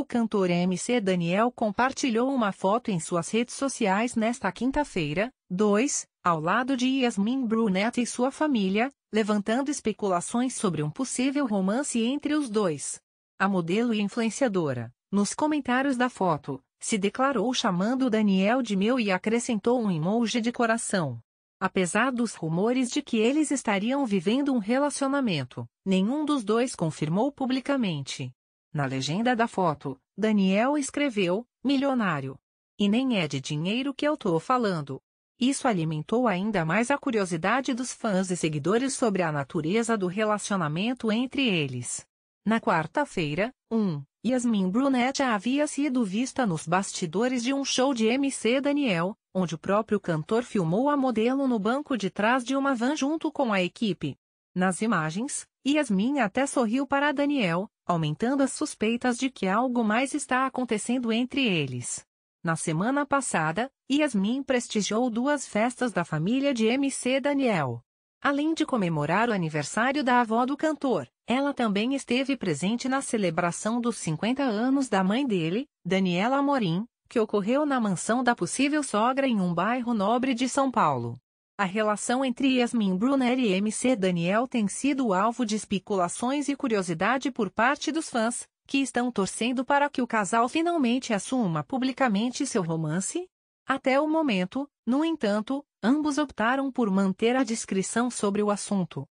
O cantor MC Daniel compartilhou uma foto em suas redes sociais nesta quinta-feira, 2, ao lado de Yasmin Brunet e sua família, levantando especulações sobre um possível romance entre os dois. A modelo e influenciadora, nos comentários da foto, se declarou chamando Daniel de meu e acrescentou um emoji de coração. Apesar dos rumores de que eles estariam vivendo um relacionamento, nenhum dos dois confirmou publicamente. Na legenda da foto, Daniel escreveu: milionário. E nem é de dinheiro que eu tô falando. Isso alimentou ainda mais a curiosidade dos fãs e seguidores sobre a natureza do relacionamento entre eles. Na quarta-feira, 1, um, Yasmin Brunet havia sido vista nos bastidores de um show de MC Daniel, onde o próprio cantor filmou a modelo no banco de trás de uma van junto com a equipe. Nas imagens, Yasmin até sorriu para Daniel, aumentando as suspeitas de que algo mais está acontecendo entre eles. Na semana passada, Yasmin prestigiou duas festas da família de MC Daniel. Além de comemorar o aniversário da avó do cantor, ela também esteve presente na celebração dos 50 anos da mãe dele, Daniela Morim, que ocorreu na mansão da possível sogra em um bairro nobre de São Paulo. A relação entre Yasmin Brunner e MC Daniel tem sido alvo de especulações e curiosidade por parte dos fãs, que estão torcendo para que o casal finalmente assuma publicamente seu romance. Até o momento, no entanto, ambos optaram por manter a discrição sobre o assunto.